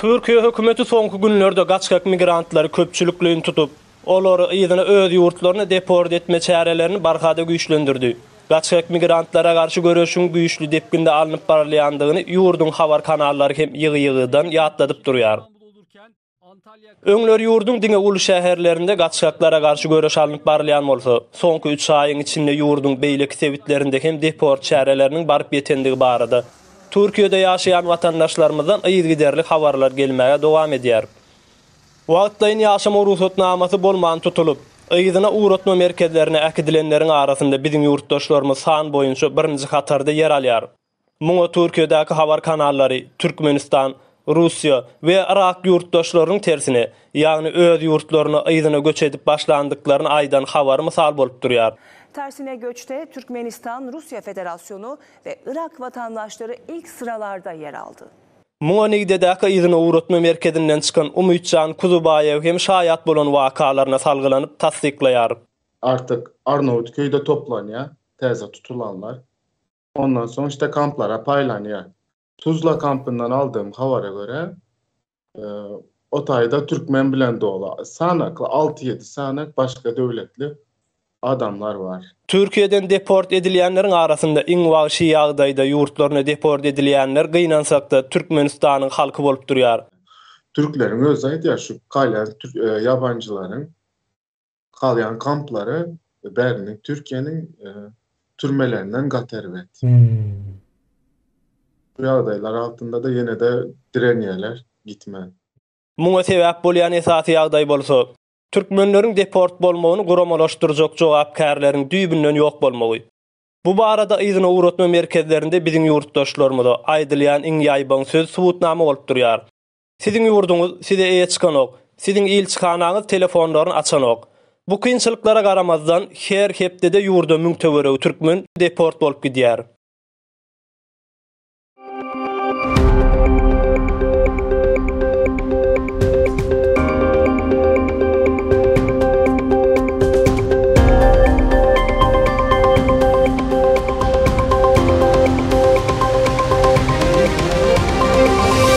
Türkiye hükümeti sonku günlerde kaçkak migrantları köpçülüklüğün tutup, olor iyidine öz yurtlarına deport etme çarelerini barkada güçlendirdi. Kaçkak migrantlara karşı görüşün güçlü depkinde alınıp barlayandığını yurdun havar kanalları hem yığı yığıdan yatladıp duruyar. Öngler yurdun dine ulu şehirlerinde kaçkaklara karşı görüş alınıp parlayan olsa, sonku üç ayın içinde yurdun beylik sevitlerinde hem deport çarelerinin barbiyetindeki barbiyetindeki barbiyetindeki Türkiye'de yaşayan vatandaşlarımızdan iyi giderlik havarlar gelmeye devam ediyor. Vaktayın yaşama ruhsatnaması bolman tutulup, Iyidine uğratma merkezlerine ekidilenlerin arasında bizim yurttaşlarımız san boyunca birinci hatarda yer alýar. Muna Türkiýedäki havar kanalları Türkmenistan, Rusya ve Irak yurttaşlarının tersine yani öz ýurtlaryna Iyidine göç edip aydan havar salbolup bolup duruyar. tersine göçte Türkmenistan, Rusya Federasyonu ve Irak vatandaşları ilk sıralarda yer aldı. Muanigdedäki ýygyna uwratma merkezinden çykan Umytjan Kuzubayew hem şaýat bolan wakalaryna salgılanıp tasdikleýär. Artık Arnavutköy'de köyde toplanýar, täze tutulanlar. Ondan sonra işte kamplara paylanýar. Tuzla kampından aldığım havara göre e, o tayda Türkmen bilen dola sanakla 6-7 sanak başka devletli adamlar var. Türkiye'den deport edilýänleriň arasında iň wagşy ýagdaýda ýurtlaryna deport edilýänler gynansakda Türkmenistanyň halky bolup durýar. Türkleriň özü ya şu gaýlan e, yabancıların galyan kampları, Berlin, Türkiye'nin e, türmelerinden gaterwet. Hmm. Bu ýagdaýlar altında da yine de direniyeler gitme. Muňa sebäp bolýan esasy ýagdaý bolsa, Türkmenlerin deport bolmağını quramalaştıracak çoğu apkarların düğübünün yok bolmağı. Bu barada izine uğratma merkezlerinde bizim yurttaşlarımı da aydılayan in yaybağın söz suvutnamı olup duruyar. Sizin yurdunuz size eye çıkan ok, sizin il çıkanağınız telefonlarını açan ok. Bu kinçılıklara karamazdan her hepte de yurda münktövöre Türkmen deport bolp gidiyar.